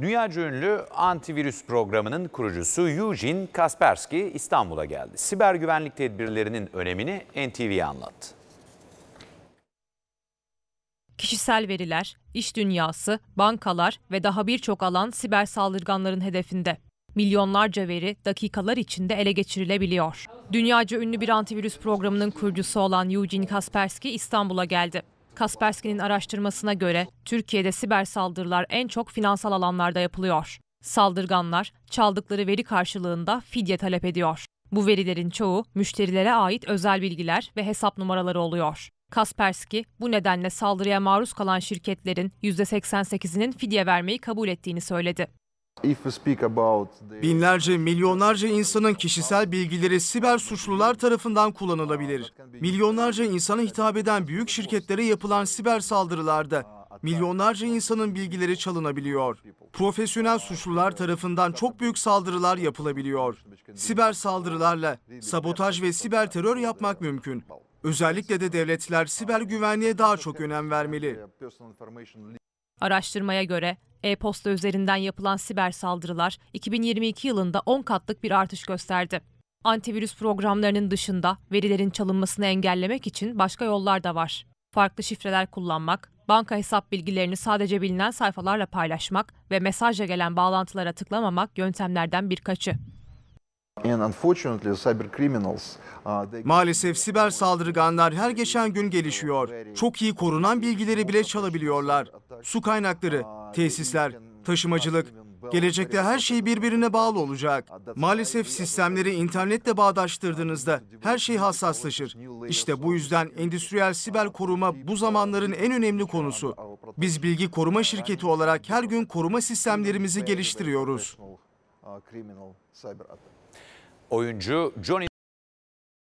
Dünya ünlü antivirüs programının kurucusu Eugene Kaspersky İstanbul'a geldi. Siber güvenlik tedbirlerinin önemini NTV'ye anlattı. Kişisel veriler, iş dünyası, bankalar ve daha birçok alan siber saldırganların hedefinde. Milyonlarca veri dakikalar içinde ele geçirilebiliyor. Dünyaca ünlü bir antivirüs programının kurucusu olan Eugene Kaspersky İstanbul'a geldi. Kaspersky'nin araştırmasına göre Türkiye'de siber saldırılar en çok finansal alanlarda yapılıyor. Saldırganlar çaldıkları veri karşılığında fidye talep ediyor. Bu verilerin çoğu müşterilere ait özel bilgiler ve hesap numaraları oluyor. Kaspersky bu nedenle saldırıya maruz kalan şirketlerin %88'inin fidye vermeyi kabul ettiğini söyledi. Binlerce, milyonlarca insanın kişisel bilgileri siber suçlular tarafından kullanılabilir. Milyonlarca insana hitap eden büyük şirketlere yapılan siber saldırılarda milyonlarca insanın bilgileri çalınabiliyor. Profesyonel suçlular tarafından çok büyük saldırılar yapılabiliyor. Siber saldırılarla sabotaj ve siber terör yapmak mümkün. Özellikle de devletler siber güvenliğe daha çok önem vermeli. Araştırmaya göre e-posta üzerinden yapılan siber saldırılar 2022 yılında 10 katlık bir artış gösterdi. Antivirüs programlarının dışında verilerin çalınmasını engellemek için başka yollar da var. Farklı şifreler kullanmak, banka hesap bilgilerini sadece bilinen sayfalarla paylaşmak ve mesajla gelen bağlantılara tıklamamak yöntemlerden birkaçı. Uh, Maalesef siber saldırganlar her geçen gün gelişiyor. Çok iyi korunan bilgileri bile çalabiliyorlar su kaynakları, tesisler, taşımacılık, gelecekte her şey birbirine bağlı olacak. Maalesef sistemleri internetle bağdaştırdığınızda her şey hassaslaşır. İşte bu yüzden endüstriyel siber koruma bu zamanların en önemli konusu. Biz bilgi koruma şirketi olarak her gün koruma sistemlerimizi geliştiriyoruz. Uh, Oyuncu Johnny